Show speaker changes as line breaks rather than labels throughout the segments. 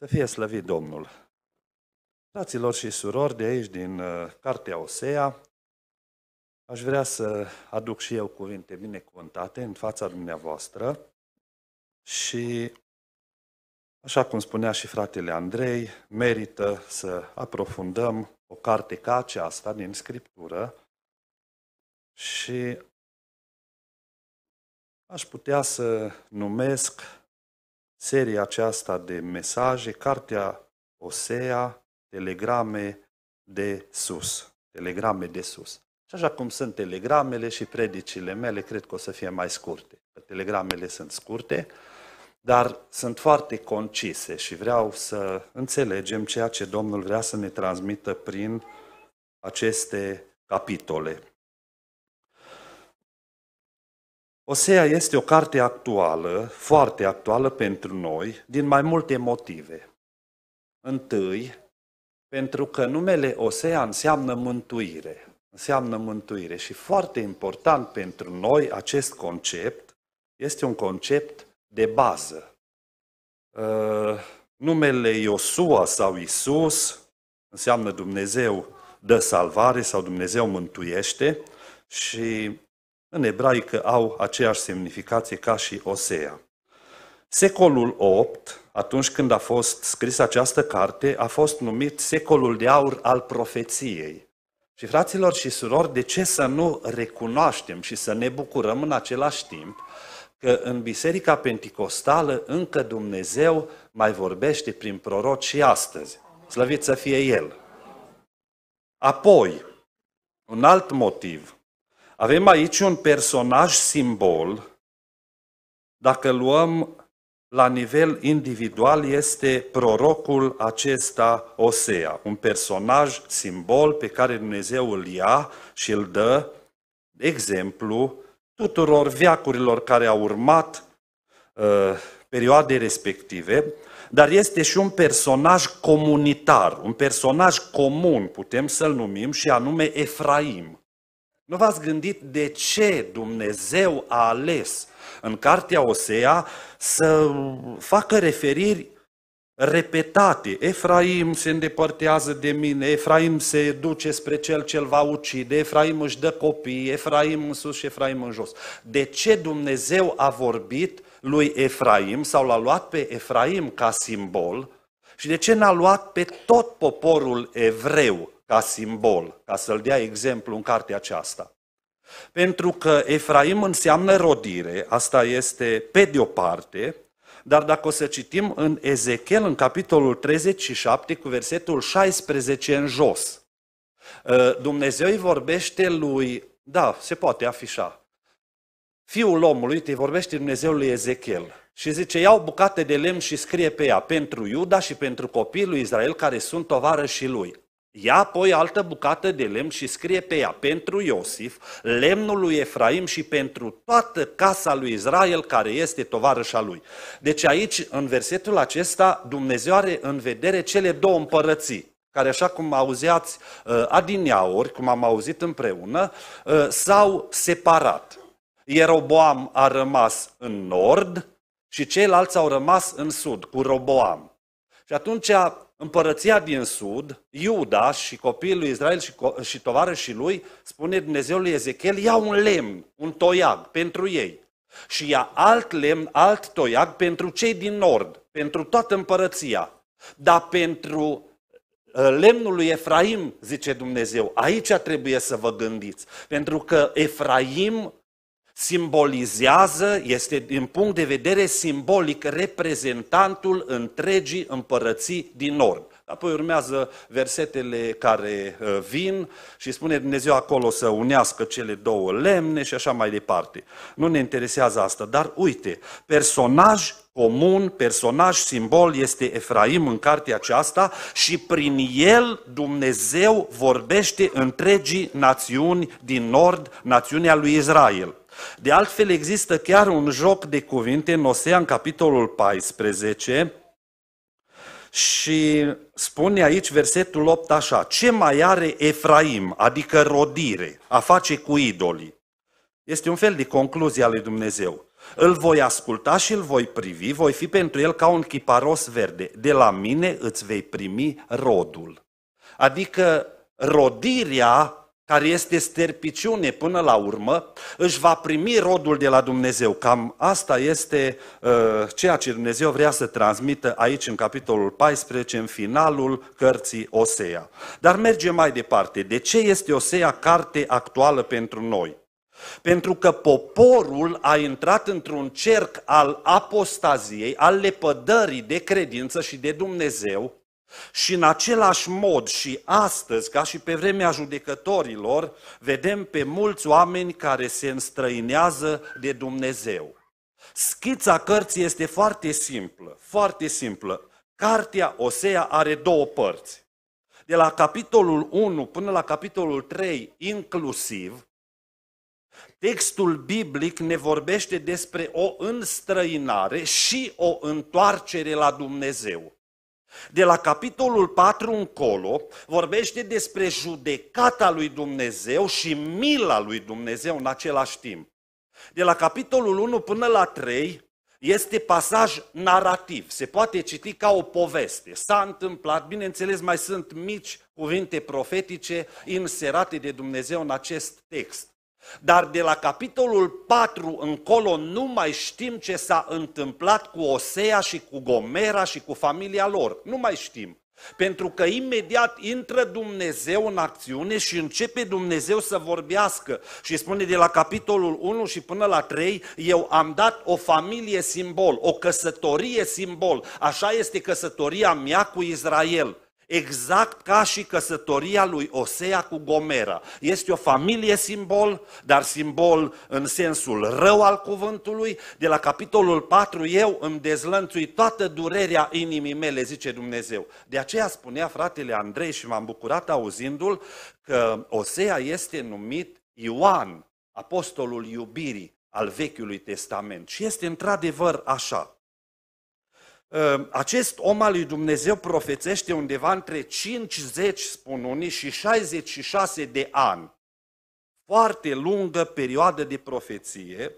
Să fie slăvit Domnul! Fraților și surori de aici, din uh, Cartea Osea, aș vrea să aduc și eu cuvinte binecuvântate în fața dumneavoastră și, așa cum spunea și fratele Andrei, merită să aprofundăm o carte ca aceasta din Scriptură și aș putea să numesc seria aceasta de mesaje, cartea Osea, telegrame de sus. Telegrame de sus. Și așa cum sunt telegramele și predicile mele, cred că o să fie mai scurte. Telegramele sunt scurte, dar sunt foarte concise și vreau să înțelegem ceea ce Domnul vrea să ne transmită prin aceste capitole. Osea este o carte actuală, foarte actuală pentru noi, din mai multe motive. Întâi, pentru că numele Osea înseamnă mântuire. Înseamnă mântuire și foarte important pentru noi acest concept este un concept de bază. Uh, numele Iosua sau Isus înseamnă Dumnezeu dă salvare sau Dumnezeu mântuiește și în ebraică au aceeași semnificație ca și Osea. Secolul 8, atunci când a fost scrisă această carte, a fost numit secolul de aur al profeției. Și fraților și surori, de ce să nu recunoaștem și să ne bucurăm în același timp că în Biserica Pentecostală încă Dumnezeu mai vorbește prin proroci și astăzi. Slăvit să fie El! Apoi, un alt motiv avem aici un personaj simbol, dacă luăm la nivel individual, este prorocul acesta Osea, un personaj simbol pe care Dumnezeu îl ia și îl dă de exemplu tuturor viacurilor care au urmat uh, perioade respective, dar este și un personaj comunitar, un personaj comun, putem să-l numim, și anume Efraim. Nu v-ați gândit de ce Dumnezeu a ales în cartea Osea să facă referiri repetate. Efraim se îndepărtează de mine, Efraim se duce spre cel ce va ucide, Efraim își dă copii, Efraim în sus și Efraim în jos. De ce Dumnezeu a vorbit lui Efraim sau l-a luat pe Efraim ca simbol și de ce n-a luat pe tot poporul evreu ca simbol, ca să-l dea exemplu în cartea aceasta. Pentru că Efraim înseamnă rodire, asta este pe de o parte, dar dacă o să citim în Ezechiel, în capitolul 37, cu versetul 16 în jos, ă, Dumnezeu îi vorbește lui, da, se poate afișa, Fiul omului, te vorbește Dumnezeu lui Ezechiel și zice, iau bucate de lemn și scrie pe ea pentru Iuda și pentru copiii lui Israel care sunt tovarășii lui. Ia apoi altă bucată de lemn și scrie pe ea pentru Iosif, lemnul lui Efraim și pentru toată casa lui Israel care este tovarășa lui. Deci aici, în versetul acesta, Dumnezeu are în vedere cele două împărății care așa cum auzeați uh, adineaori, cum am auzit împreună, uh, s-au separat. Ieroboam a rămas în nord și ceilalți au rămas în sud, cu Roboam. Și atunci împărăția din sud, Iuda și copiii lui Israel și, și tovarășii lui, spune Dumnezeu lui Ezechiel, ia un lemn, un toiag pentru ei și ia alt lemn, alt toiag pentru cei din nord, pentru toată împărăția. Dar pentru ă, lemnul lui Efraim, zice Dumnezeu, aici trebuie să vă gândiți, pentru că Efraim simbolizează, este din punct de vedere simbolic reprezentantul întregii împărății din Nord. Apoi urmează versetele care uh, vin și spune Dumnezeu acolo să unească cele două lemne și așa mai departe. Nu ne interesează asta, dar uite, personaj comun, personaj simbol este Efraim în cartea aceasta și prin el Dumnezeu vorbește întregii națiuni din nord, națiunea lui Israel. De altfel, există chiar un joc de cuvinte în Osea, în capitolul 14, și spune aici versetul 8 așa, ce mai are Efraim, adică rodire, a face cu idolii? Este un fel de concluzie ale Dumnezeu. Îl voi asculta și îl voi privi, voi fi pentru el ca un chiparos verde. De la mine îți vei primi rodul. Adică rodirea care este sterpiciune până la urmă, își va primi rodul de la Dumnezeu. Cam asta este uh, ceea ce Dumnezeu vrea să transmită aici în capitolul 14, în finalul cărții Osea. Dar mergem mai departe. De ce este Osea carte actuală pentru noi? Pentru că poporul a intrat într-un cerc al apostaziei, al lepădării de credință și de Dumnezeu, și în același mod și astăzi, ca și pe vremea judecătorilor, vedem pe mulți oameni care se înstrăinează de Dumnezeu. Schița cărții este foarte simplă, foarte simplă. Cartea Osea are două părți. De la capitolul 1 până la capitolul 3 inclusiv, textul biblic ne vorbește despre o înstrăinare și o întoarcere la Dumnezeu. De la capitolul 4 încolo vorbește despre judecata lui Dumnezeu și mila lui Dumnezeu în același timp. De la capitolul 1 până la 3 este pasaj narrativ, se poate citi ca o poveste. S-a întâmplat, bineînțeles, mai sunt mici cuvinte profetice inserate de Dumnezeu în acest text. Dar de la capitolul 4 încolo nu mai știm ce s-a întâmplat cu Osea și cu Gomera și cu familia lor. Nu mai știm. Pentru că imediat intră Dumnezeu în acțiune și începe Dumnezeu să vorbească. Și spune de la capitolul 1 și până la 3, eu am dat o familie simbol, o căsătorie simbol. Așa este căsătoria mea cu Israel. Exact ca și căsătoria lui Osea cu Gomera. Este o familie simbol, dar simbol în sensul rău al cuvântului. De la capitolul 4 eu îmi dezlănțui toată durerea inimii mele, zice Dumnezeu. De aceea spunea fratele Andrei și m-am bucurat auzindu-l că Osea este numit Ioan, apostolul iubirii al Vechiului Testament. Și este într-adevăr așa. Ehm, acest om al lui Dumnezeu profețește undeva între 50, spun unii, și 66 de ani. Foarte lungă perioadă de profeție.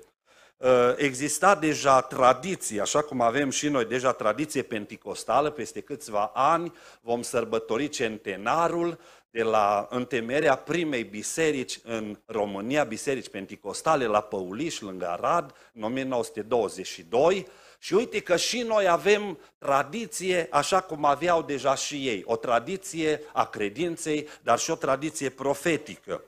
Ehm, exista deja tradiție, așa cum avem și noi deja tradiție penticostală, peste câțiva ani vom sărbători centenarul de la întemerea primei biserici în România, biserici penticostale, la Păuliș, lângă Arad, în 1922 și uite că și noi avem tradiție, așa cum aveau deja și ei, o tradiție a credinței, dar și o tradiție profetică.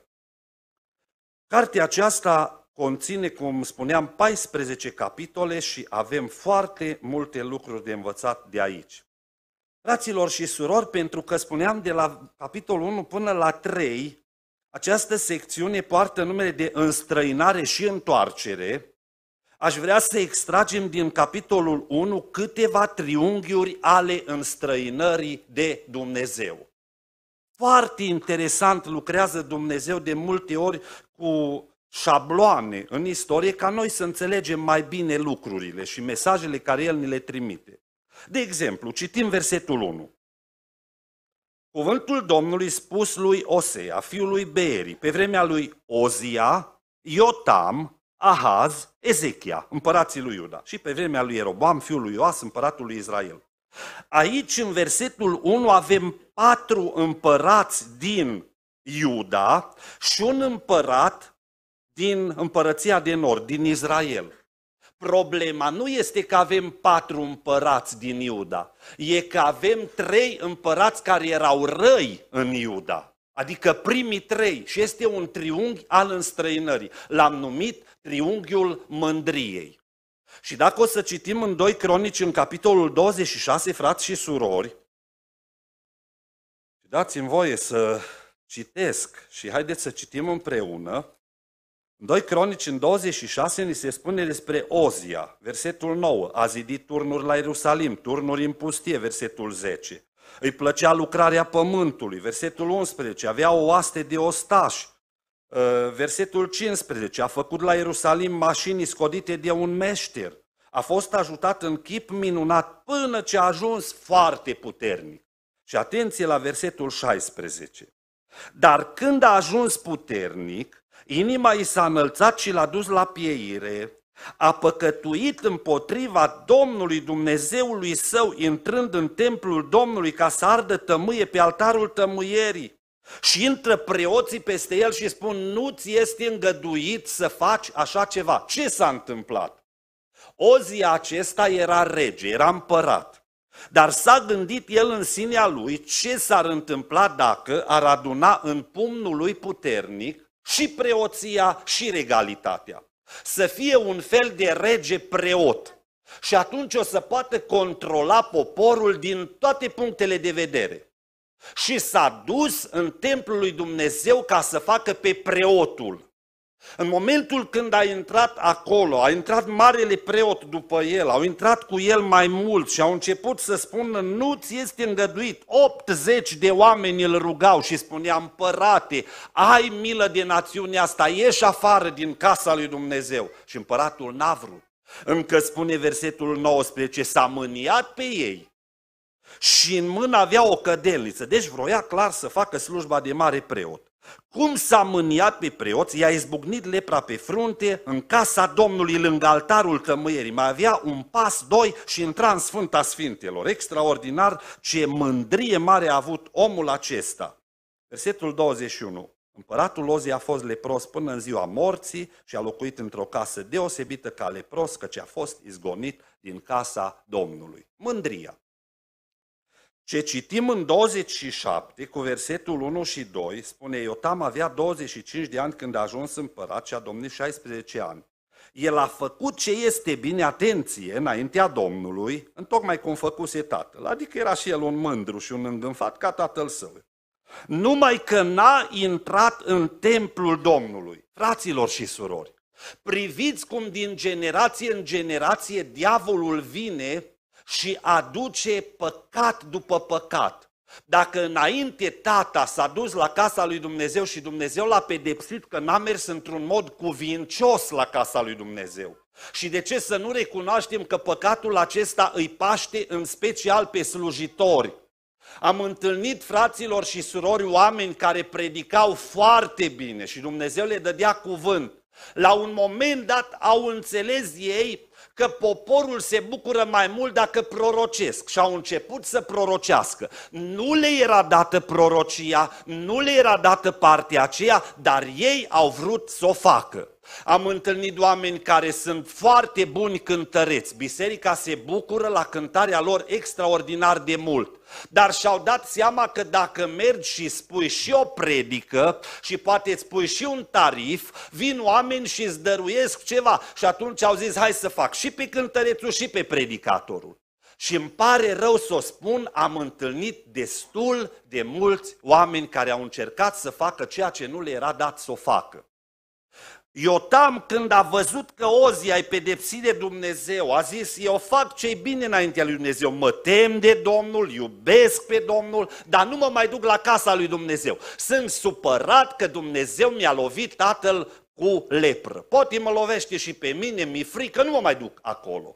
Cartea aceasta conține, cum spuneam, 14 capitole și avem foarte multe lucruri de învățat de aici. Fraților și surori, pentru că spuneam de la capitolul 1 până la 3, această secțiune poartă numele de înstrăinare și întoarcere, aș vrea să extragem din capitolul 1 câteva triunghiuri ale înstrăinării de Dumnezeu. Foarte interesant lucrează Dumnezeu de multe ori cu șabloane în istorie ca noi să înțelegem mai bine lucrurile și mesajele care El ni le trimite. De exemplu, citim versetul 1. Cuvântul Domnului spus lui Osea, fiul lui Beeri, pe vremea lui Ozia, Iotam, Ahaz, Ezechia, împărații lui Iuda și pe vremea lui Ieroboam, fiul lui Ioas, împăratul lui Israel. Aici, în versetul 1, avem patru împărați din Iuda și un împărat din împărăția de nord, din Israel. Problema nu este că avem patru împărați din Iuda, e că avem trei împărați care erau răi în Iuda. Adică primii trei și este un triunghi al înstrăinării. L-am numit triunghiul mândriei. Și dacă o să citim în 2 Cronici, în capitolul 26, frați și surori, dați-mi voie să citesc și haideți să citim împreună, în 2 Cronici, în 26, ni se spune despre Ozia, versetul 9, a zidit turnuri la Ierusalim, turnuri în pustie, versetul 10. Îi plăcea lucrarea pământului, versetul 11, avea o oaste de ostași, Uh, versetul 15, a făcut la Ierusalim mașini scodite de un meșter. A fost ajutat în chip minunat până ce a ajuns foarte puternic. Și atenție la versetul 16. Dar când a ajuns puternic, inima i s-a înălțat și l-a dus la pieire, a păcătuit împotriva Domnului Dumnezeului său, intrând în templul Domnului ca să ardă tămâie pe altarul tămâierii. Și intră preoții peste el și spun, nu ți este îngăduit să faci așa ceva. Ce s-a întâmplat? zi acesta era rege, era împărat. Dar s-a gândit el în sinea lui ce s-ar întâmpla dacă ar aduna în pumnul lui puternic și preoția și regalitatea. Să fie un fel de rege preot. Și atunci o să poată controla poporul din toate punctele de vedere și s-a dus în templul lui Dumnezeu ca să facă pe preotul. În momentul când a intrat acolo, a intrat marele preot după el, au intrat cu el mai mult și au început să spună, nu ți este îngăduit. 80 de oameni îl rugau și spunea, împărate, ai milă de națiunea asta, ieși afară din casa lui Dumnezeu. Și împăratul n-a vrut. Încă spune versetul 19, s-a mâniat pe ei și în mână avea o cădelniță, deci vroia clar să facă slujba de mare preot. Cum s-a mâniat pe preot, i-a izbucnit lepra pe frunte, în casa Domnului lângă altarul tămâierii, mai avea un pas, doi și intra în Sfânta Sfintelor. Extraordinar ce mândrie mare a avut omul acesta. Versetul 21. Împăratul Ozi a fost lepros până în ziua morții și a locuit într-o casă deosebită ca lepros, căci a fost izgonit din casa Domnului. Mândria. Ce citim în 27 cu versetul 1 și 2, spune Iotam avea 25 de ani când a ajuns împărat și a domnit 16 ani. El a făcut ce este bine, atenție, înaintea Domnului, în tocmai cum făcuse tatăl. Adică era și el un mândru și un îngânfat ca tatăl său. Numai că n-a intrat în templul Domnului. Fraților și surori, priviți cum din generație în generație diavolul vine și aduce păcat după păcat. Dacă înainte tata s-a dus la casa lui Dumnezeu și Dumnezeu l-a pedepsit că n-a mers într-un mod cuvincios la casa lui Dumnezeu. Și de ce să nu recunoaștem că păcatul acesta îi paște în special pe slujitori? Am întâlnit fraților și surori oameni care predicau foarte bine și Dumnezeu le dădea cuvânt. La un moment dat au înțeles ei că poporul se bucură mai mult dacă prorocesc și au început să prorocească. Nu le era dată prorocia, nu le era dată partea aceea, dar ei au vrut să o facă. Am întâlnit oameni care sunt foarte buni cântăreți. Biserica se bucură la cântarea lor extraordinar de mult. Dar și-au dat seama că dacă mergi și spui și o predică și poate îți pui și un tarif, vin oameni și îți dăruiesc ceva și atunci au zis hai să fac și pe cântărețul și pe predicatorul. Și îmi pare rău să o spun, am întâlnit destul de mulți oameni care au încercat să facă ceea ce nu le era dat să o facă. Iotam, când a văzut că Ozi ai pedepsit de Dumnezeu, a zis, eu fac ce bine înaintea lui Dumnezeu, mă tem de Domnul, iubesc pe Domnul, dar nu mă mai duc la casa lui Dumnezeu. Sunt supărat că Dumnezeu mi-a lovit tatăl cu lepră. Poate mă lovește și pe mine, mi-e frică, nu mă mai duc acolo.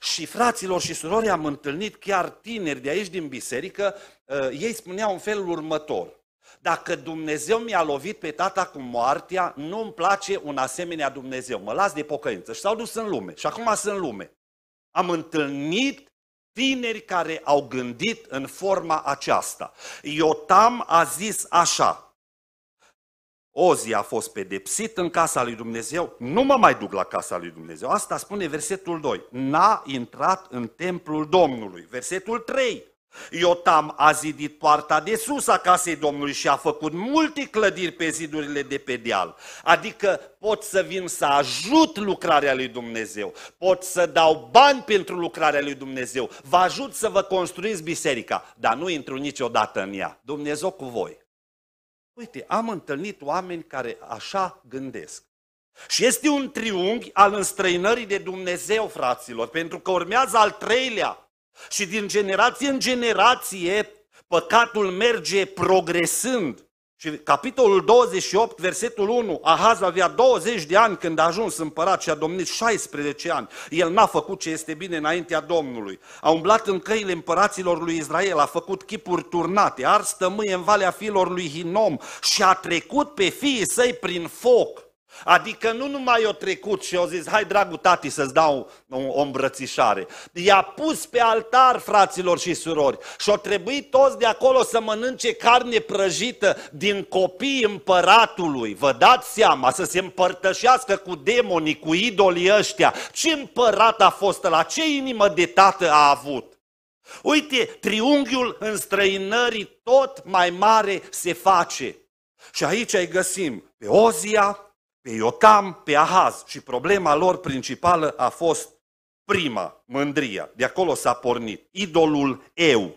Și fraților și surori am întâlnit chiar tineri de aici din biserică, ă, ei spuneau în felul următor – dacă Dumnezeu mi-a lovit pe tata cu moartea, nu mi place un asemenea Dumnezeu. Mă las de pocăință. Și s-au dus în lume. Și acum sunt în lume. Am întâlnit tineri care au gândit în forma aceasta. Iotam a zis așa, Ozi a fost pedepsit în casa lui Dumnezeu, nu mă mai duc la casa lui Dumnezeu. Asta spune versetul 2. N-a intrat în templul Domnului. Versetul 3. Iotam a zidit poarta de sus a casei Domnului și a făcut multe clădiri pe zidurile de pe deal. Adică pot să vin să ajut lucrarea lui Dumnezeu, pot să dau bani pentru lucrarea lui Dumnezeu, vă ajut să vă construiți biserica, dar nu intru niciodată în ea. Dumnezeu cu voi. Uite, am întâlnit oameni care așa gândesc. Și este un triunghi al înstrăinării de Dumnezeu, fraților, pentru că urmează al treilea. Și din generație în generație, păcatul merge progresând. Și capitolul 28, versetul 1, Ahaz avea 20 de ani când a ajuns împărat și a domnit 16 ani. El n-a făcut ce este bine înaintea Domnului. A umblat în căile împăraților lui Israel, a făcut chipuri turnate, a ars tămâie în valea fiilor lui Hinom și a trecut pe fiii săi prin foc. Adică nu numai o trecut și o zis, hai dragul tati să-ți dau o îmbrățișare. I-a pus pe altar fraților și surori și au trebuit toți de acolo să mănânce carne prăjită din copii împăratului. Vă dați seama să se împărtășească cu demonii, cu idolii ăștia. Ce împărat a fost la ce inimă de tată a avut? Uite, triunghiul înstrăinării tot mai mare se face. Și aici îi găsim pe Ozia, pe Iotam, pe Ahaz și problema lor principală a fost prima, mândria. De acolo s-a pornit, idolul eu.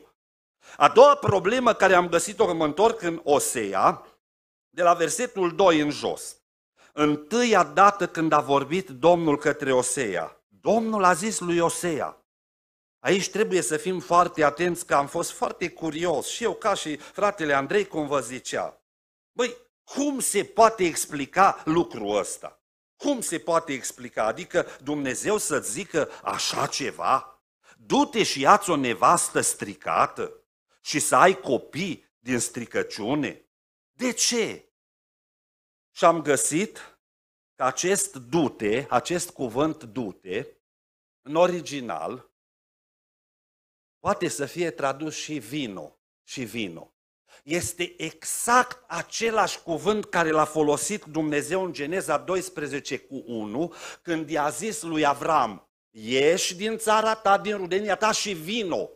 A doua problemă care am găsit-o, mă întorc în Osea, de la versetul 2 în jos. Întâia dată când a vorbit Domnul către Osea, Domnul a zis lui Osea, Aici trebuie să fim foarte atenți că am fost foarte curios și eu ca și fratele Andrei cum vă zicea. Băi, cum se poate explica lucrul ăsta? Cum se poate explica? Adică Dumnezeu să-ți zică așa ceva? Du-te și ia-ți o nevastă stricată și să ai copii din stricăciune? De ce? Și am găsit că acest dute, acest cuvânt dute, în original, poate să fie tradus și vino, și vino este exact același cuvânt care l-a folosit Dumnezeu în Geneza 12 cu 1, când i-a zis lui Avram, ieși din țara ta, din rudenia ta și vino.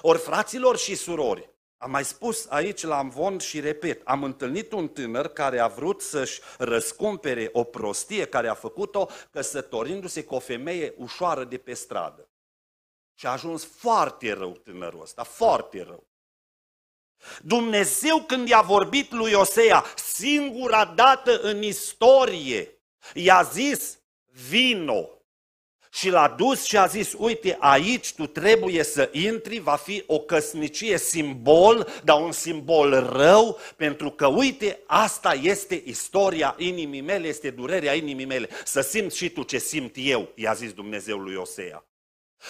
Ori fraților și surori, am mai spus aici la Amvon și repet, am întâlnit un tânăr care a vrut să-și răscumpere o prostie care a făcut-o căsătorindu-se cu o femeie ușoară de pe stradă. Și a ajuns foarte rău tânărul ăsta, foarte rău. Dumnezeu când i-a vorbit lui Osea, singura dată în istorie, i-a zis, vino. Și l-a dus și a zis, uite, aici tu trebuie să intri, va fi o căsnicie simbol, dar un simbol rău, pentru că, uite, asta este istoria inimii mele, este durerea inimii mele. Să simți și tu ce simt eu, i-a zis Dumnezeu lui Osea.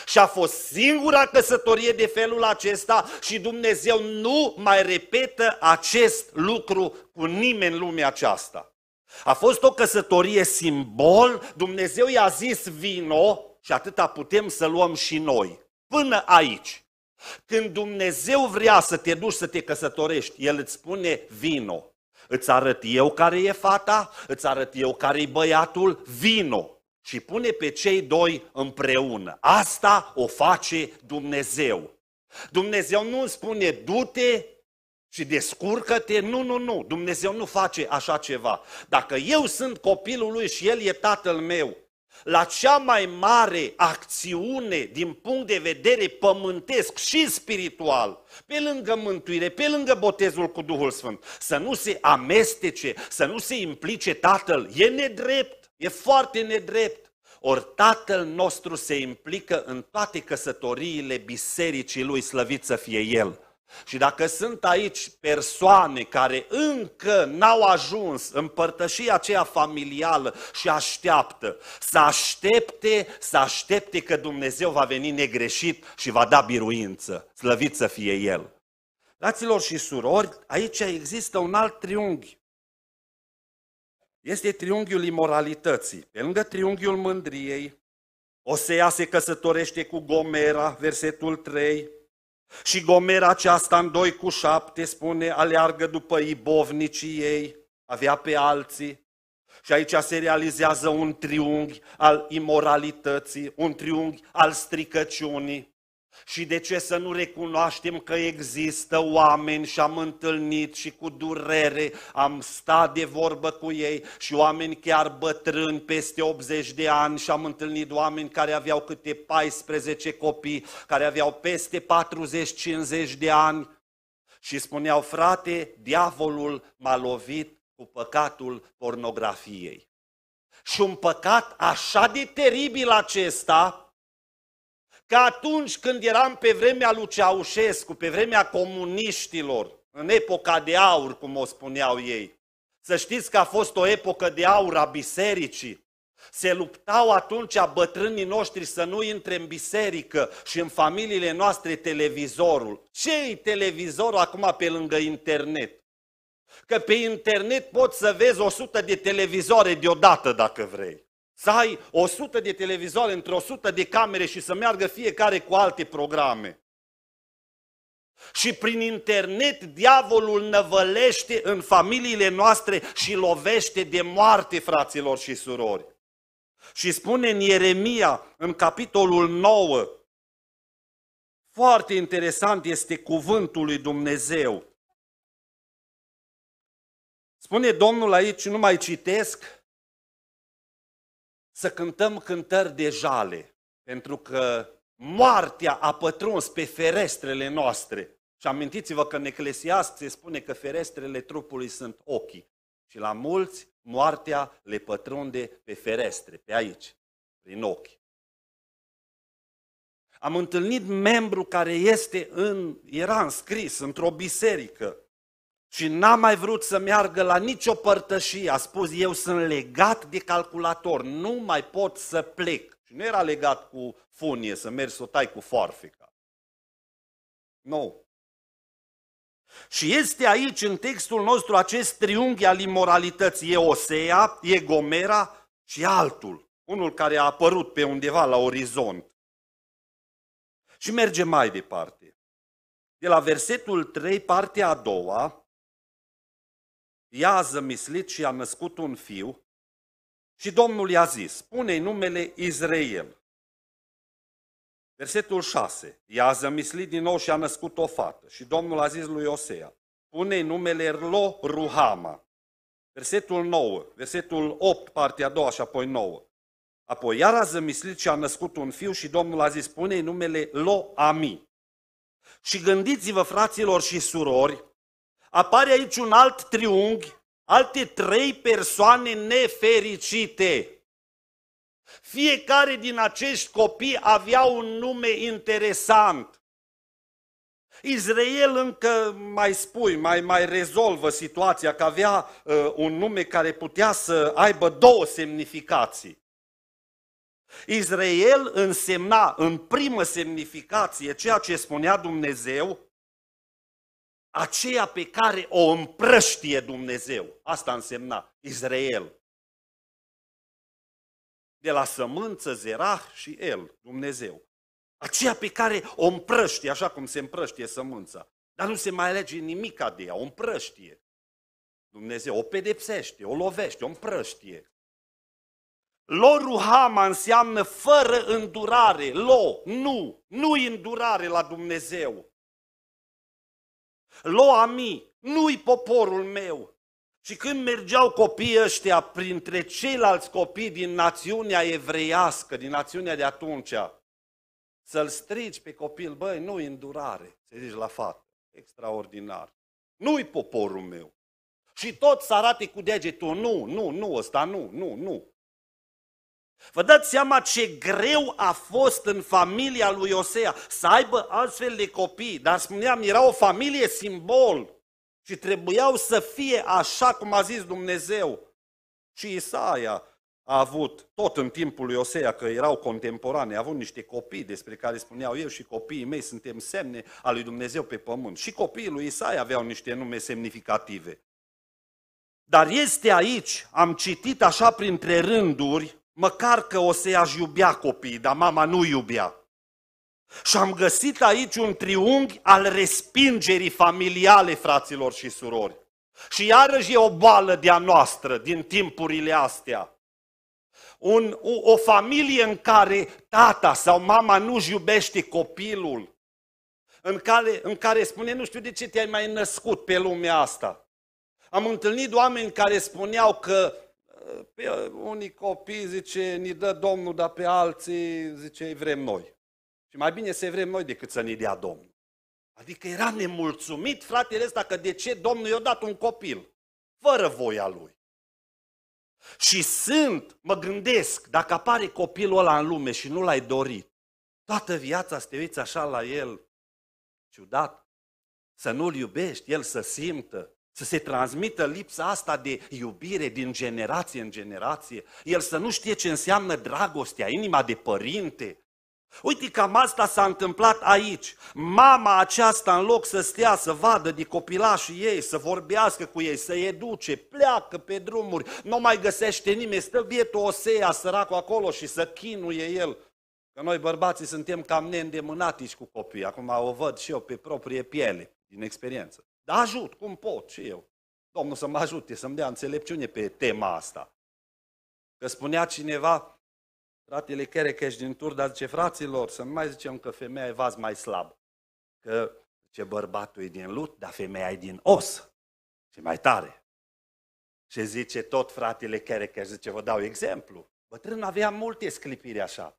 Și a fost singura căsătorie de felul acesta și Dumnezeu nu mai repetă acest lucru cu nimeni în lumea aceasta. A fost o căsătorie simbol, Dumnezeu i-a zis vino și atâta putem să luăm și noi. Până aici. Când Dumnezeu vrea să te duci să te căsătorești, El îți spune vino. Îți arăt eu care e fata, îți arăt eu care e băiatul, vino și pune pe cei doi împreună. Asta o face Dumnezeu. Dumnezeu nu spune du-te și descurcă-te. Nu, nu, nu. Dumnezeu nu face așa ceva. Dacă eu sunt copilul lui și el e tatăl meu, la cea mai mare acțiune din punct de vedere pământesc și spiritual, pe lângă mântuire, pe lângă botezul cu Duhul Sfânt, să nu se amestece, să nu se implice Tatăl, e nedrept. E foarte nedrept. Ori Tatăl nostru se implică în toate căsătoriile bisericii lui, slăvit să fie El. Și dacă sunt aici persoane care încă n-au ajuns în părtășia aceea familială și așteaptă, să aștepte, să aștepte că Dumnezeu va veni negreșit și va da biruință, slăvit să fie El. Fraților și surori, aici există un alt triunghi este triunghiul imoralității. Pe lângă triunghiul mândriei, Osea se căsătorește cu Gomera, versetul 3, și Gomera aceasta în 2 cu 7 spune, aleargă după ibovnicii ei, avea pe alții. Și aici se realizează un triunghi al imoralității, un triunghi al stricăciunii. Și de ce să nu recunoaștem că există oameni și am întâlnit și cu durere am stat de vorbă cu ei și oameni chiar bătrâni peste 80 de ani și am întâlnit oameni care aveau câte 14 copii, care aveau peste 40-50 de ani și spuneau, frate, diavolul m-a lovit cu păcatul pornografiei. Și un păcat așa de teribil acesta, că atunci când eram pe vremea lui Ceaușescu, pe vremea comuniștilor, în epoca de aur, cum o spuneau ei, să știți că a fost o epocă de aur a bisericii. Se luptau atunci bătrânii noștri să nu intre în biserică și în familiile noastre televizorul. ce televizorul acum pe lângă internet? Că pe internet poți să vezi 100 de televizoare deodată dacă vrei. Să ai 100 de televizoare într-o 100 de camere și să meargă fiecare cu alte programe. Și prin internet diavolul năvălește în familiile noastre și lovește de moarte, fraților și surori. Și spune în Ieremia, în capitolul 9, foarte interesant este cuvântul lui Dumnezeu. Spune Domnul aici, nu mai citesc, să cântăm cântări de jale, pentru că moartea a pătruns pe ferestrele noastre. Și amintiți-vă că în Eclesiast se spune că ferestrele trupului sunt ochii. Și la mulți moartea le pătrunde pe ferestre, pe aici, prin ochi. Am întâlnit membru care este în, era înscris într-o biserică și n-a mai vrut să meargă la nicio părtășie. A spus, eu sunt legat de calculator, nu mai pot să plec. Și nu era legat cu funie, să mergi să o tai cu foarfica. Nu. No. Și este aici, în textul nostru, acest triunghi al imoralității. E Osea, e Gomera și altul. Unul care a apărut pe undeva la orizont. Și merge mai departe. De la versetul 3, partea a doua, ea a zămislit și a născut un fiu și Domnul i-a zis, pune-i numele Izrael. Versetul 6. Ea a zămislit din nou și a născut o fată. Și Domnul a zis lui Osea, pune-i numele Lo Ruhama. Versetul 9, versetul 8, partea a doua și apoi 9. Apoi iar a zămislit și a născut un fiu și Domnul a zis, pune-i numele Lo Ami. Și gândiți-vă, fraților și surori, apare aici un alt triunghi, alte trei persoane nefericite. Fiecare din acești copii avea un nume interesant. Israel încă mai spui, mai, mai rezolvă situația, că avea uh, un nume care putea să aibă două semnificații. Israel însemna în primă semnificație ceea ce spunea Dumnezeu aceea pe care o împrăștie Dumnezeu. Asta însemna Israel. De la sămânță, zerah și el, Dumnezeu. Aceea pe care o împrăștie, așa cum se împrăștie sămânța. Dar nu se mai alege nimic de ea, o împrăștie. Dumnezeu o pedepsește, o lovește, o împrăștie. Lo ruhama înseamnă fără îndurare, lo, nu, nu îndurare la Dumnezeu. Loami nu-i poporul meu. Și când mergeau copiii ăștia printre ceilalți copii din națiunea evreiască, din națiunea de atunci, să-l strigi pe copil, băi, nu-i îndurare, să zici la fată, extraordinar. Nu-i poporul meu. Și tot să arate cu degetul, nu, nu, nu, ăsta nu, nu, nu. Vă dați seama ce greu a fost în familia lui Iosea să aibă astfel de copii, dar spuneam, era o familie simbol și trebuiau să fie așa cum a zis Dumnezeu. Și Isaia a avut, tot în timpul lui Osea, că erau contemporane, a avut niște copii despre care spuneau eu și copiii mei suntem semne al lui Dumnezeu pe pământ. Și copiii lui Isaia aveau niște nume semnificative. Dar este aici, am citit așa printre rânduri, Măcar că să-i aș iubea copiii, dar mama nu iubea. Și am găsit aici un triunghi al respingerii familiale, fraților și surori. Și iarăși e o boală de-a noastră din timpurile astea. Un, o, o familie în care tata sau mama nu-și iubește copilul, în care, în care spune, nu știu de ce te-ai mai născut pe lumea asta. Am întâlnit oameni care spuneau că pe păi, uh, unii copii, zice, ni dă Domnul, dar pe alții, zice, îi vrem noi. Și mai bine să vrem noi decât să ne dea Domnul. Adică era nemulțumit fratele ăsta că de ce Domnul i-a dat un copil, fără voia lui. Și sunt, mă gândesc, dacă apare copilul ăla în lume și nu l-ai dorit, toată viața să te uiți așa la el, ciudat, să nu-l iubești, el să simtă, să se transmită lipsa asta de iubire din generație în generație. El să nu știe ce înseamnă dragostea, inima de părinte. Uite, cam asta s-a întâmplat aici. Mama aceasta, în loc să stea, să vadă de copilașii ei, să vorbească cu ei, să i educe, pleacă pe drumuri, nu mai găsește nimeni, stă bietul Osea, săracul acolo și să chinuie el. Că noi bărbații suntem cam neîndemânatici cu copii, acum o văd și eu pe proprie piele, din experiență. Dar ajut, cum pot și eu. Domnul să mă ajute, să-mi dea înțelepciune pe tema asta. Că spunea cineva, fratele ești din tur, dar zice, fraților, să nu mai zicem că femeia e vas mai slab. Că, ce bărbatul e din lut, dar femeia e din os. Și mai tare. Și zice tot fratele Cherecheș, zice, vă dau exemplu. Bătrânul avea multe sclipiri așa.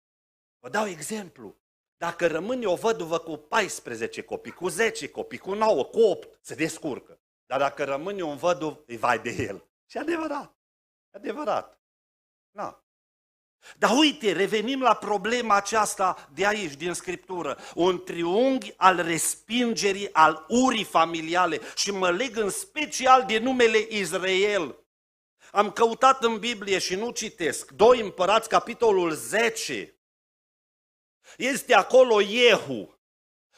Vă dau exemplu. Dacă rămâne o văduvă cu 14 copii, cu 10 copii, cu 9, cu 8, se descurcă. Dar dacă rămâne un văduv, îi vai de el. Și adevărat. Adevărat. Da. Dar uite, revenim la problema aceasta de aici, din Scriptură. Un triunghi al respingerii, al urii familiale și mă leg în special de numele Israel. Am căutat în Biblie și nu citesc. Doi împărați, capitolul 10, este acolo Iehu.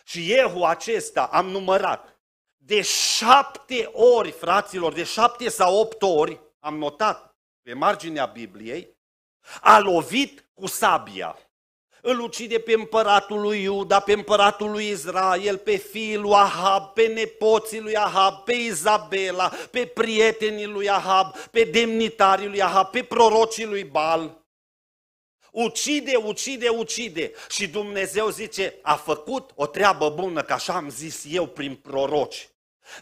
Și Iehu acesta, am numărat, de șapte ori, fraților, de șapte sau opt ori, am notat pe marginea Bibliei, a lovit cu sabia. Îl ucide pe împăratul lui Iuda, pe împăratul lui Israel, pe fiul lui Ahab, pe nepoții lui Ahab, pe Izabela, pe prietenii lui Ahab, pe demnitarii lui Ahab, pe prorocii lui Bal ucide, ucide, ucide. Și Dumnezeu zice, a făcut o treabă bună, că așa am zis eu prin proroci.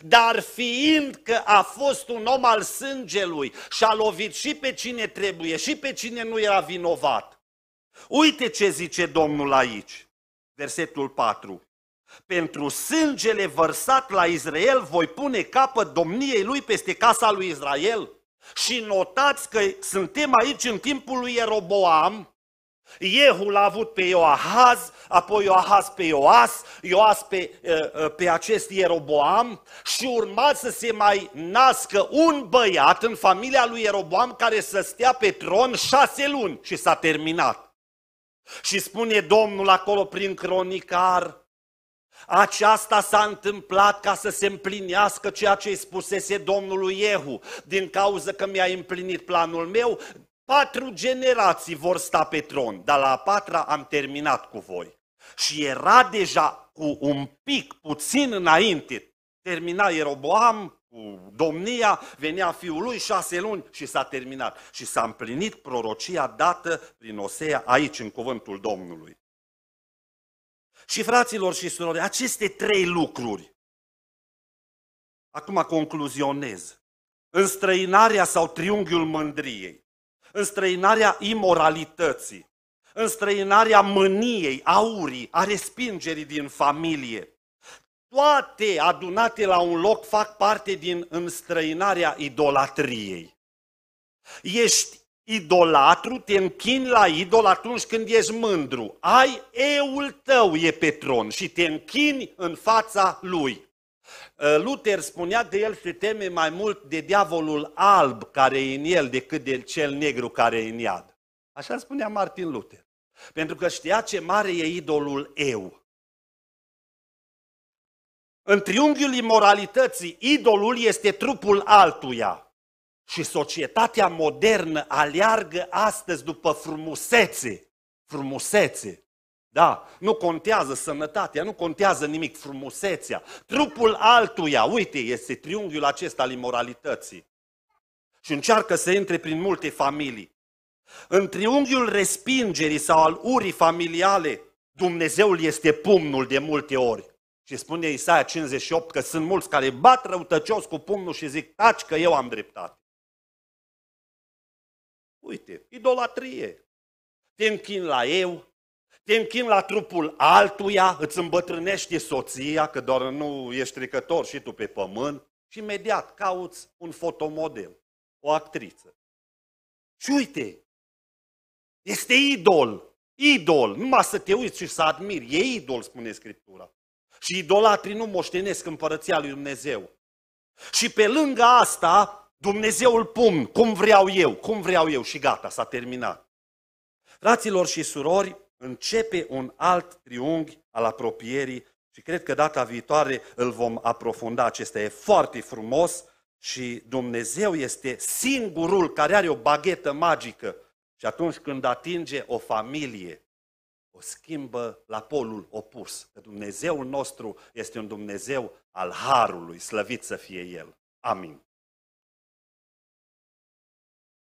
Dar fiind că a fost un om al sângelui și a lovit și pe cine trebuie și pe cine nu era vinovat. Uite ce zice Domnul aici, versetul 4. Pentru sângele vărsat la Israel voi pune capăt domniei lui peste casa lui Israel. Și notați că suntem aici în timpul lui Eroboam, Iehul a avut pe Ioahaz, apoi Ioahaz pe Ioas, Ioas pe, eh, eh, pe acest Ieroboam și urma să se mai nască un băiat în familia lui Ieroboam care să stea pe tron șase luni și s-a terminat. Și spune Domnul acolo prin cronicar, aceasta s-a întâmplat ca să se împlinească ceea ce îi spusese Domnului Iehu. Din cauza că mi-a împlinit planul meu, Patru generații vor sta pe tron, dar la a patra am terminat cu voi. Și era deja cu un pic, puțin înainte, termina Ieroboam cu domnia, venea fiul lui șase luni și s-a terminat. Și s-a împlinit prorocia dată prin Osea aici, în cuvântul Domnului. Și fraților și surori, aceste trei lucruri, acum concluzionez, înstrăinarea sau triunghiul mândriei, înstrăinarea imoralității, înstrăinarea mâniei, aurii, a respingerii din familie. Toate adunate la un loc fac parte din înstrăinarea idolatriei. Ești idolatru, te închini la idol atunci când ești mândru. Ai eul tău e pe tron și te închini în fața lui. Ă, Luther spunea de el se teme mai mult de diavolul alb care e în el decât de cel negru care e în iad. Așa spunea Martin Luther. Pentru că știa ce mare e idolul eu. În triunghiul imoralității, idolul este trupul altuia. Și societatea modernă aleargă astăzi după frumusețe. Frumusețe. Da, nu contează sănătatea, nu contează nimic frumusețea. Trupul altuia, uite, este triunghiul acesta al imoralității. Și încearcă să intre prin multe familii. În triunghiul respingerii sau al urii familiale, Dumnezeul este pumnul de multe ori. Și spune Isaia 58 că sunt mulți care bat răutăcios cu pumnul și zic, taci că eu am dreptate. Uite, idolatrie. Te închin la eu, te închin la trupul altuia, îți îmbătrânești soția, că doar nu ești trecător și tu pe pământ, și imediat cauți un fotomodel, o actriță. Și uite, este idol, idol, numai să te uiți și să admiri, e idol, spune Scriptura. Și idolatrii nu moștenesc împărăția lui Dumnezeu. Și pe lângă asta, Dumnezeu îl pun, cum vreau eu, cum vreau eu și gata, s-a terminat. Fraților și surori, începe un alt triunghi al apropierii și cred că data viitoare îl vom aprofunda. Acesta e foarte frumos și Dumnezeu este singurul care are o baghetă magică. Și atunci când atinge o familie, o schimbă la polul opus. Că Dumnezeul nostru este un Dumnezeu al harului, slăvit să fie El. Amin.